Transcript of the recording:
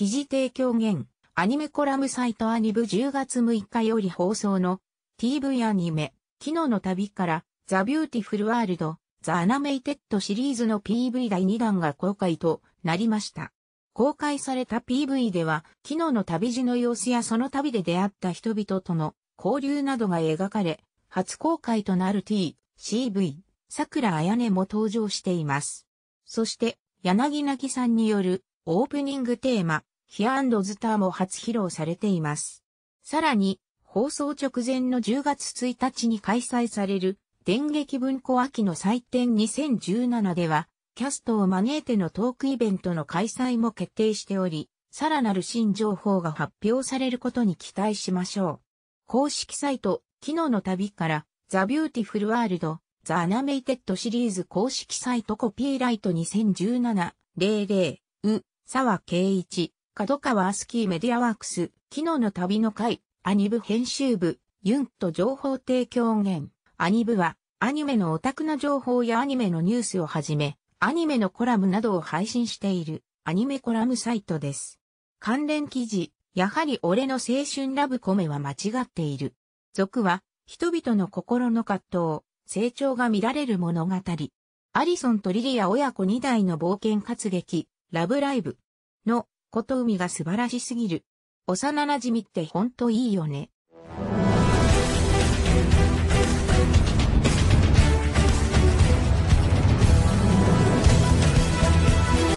記事提供源、アニメコラムサイトアニブ10月6日より放送の TV アニメ、昨日の旅からザ・ビューティフル・ワールド、ザ・アナメイテッドシリーズの PV 第2弾が公開となりました。公開された PV では、昨日の旅路の様子やその旅で出会った人々との交流などが描かれ、初公開となる T、CV、桜彩音も登場しています。そして、柳凪さんによるオープニングテーマ、ヒアズターも初披露されています。さらに、放送直前の10月1日に開催される、電撃文庫秋の祭典2017では、キャストを招いてのトークイベントの開催も決定しており、さらなる新情報が発表されることに期待しましょう。公式サイト、昨日の旅から、ザ・ビューティフル・ワールド、ザ・アナメイテッドシリーズ公式サイトコピーライト2017-00、う、沢圭一、角川アスキーメディアワークス、昨日の旅の会、アニブ編集部、ユンと情報提供源。アニブは、アニメのオタクな情報やアニメのニュースをはじめ、アニメのコラムなどを配信している、アニメコラムサイトです。関連記事、やはり俺の青春ラブコメは間違っている。俗は、人々の心の葛藤、成長が見られる物語。アリソンとリリア親子2代の冒険活劇、ラブライブのこと海が素晴らしすぎる。幼馴染ってほんといいよね。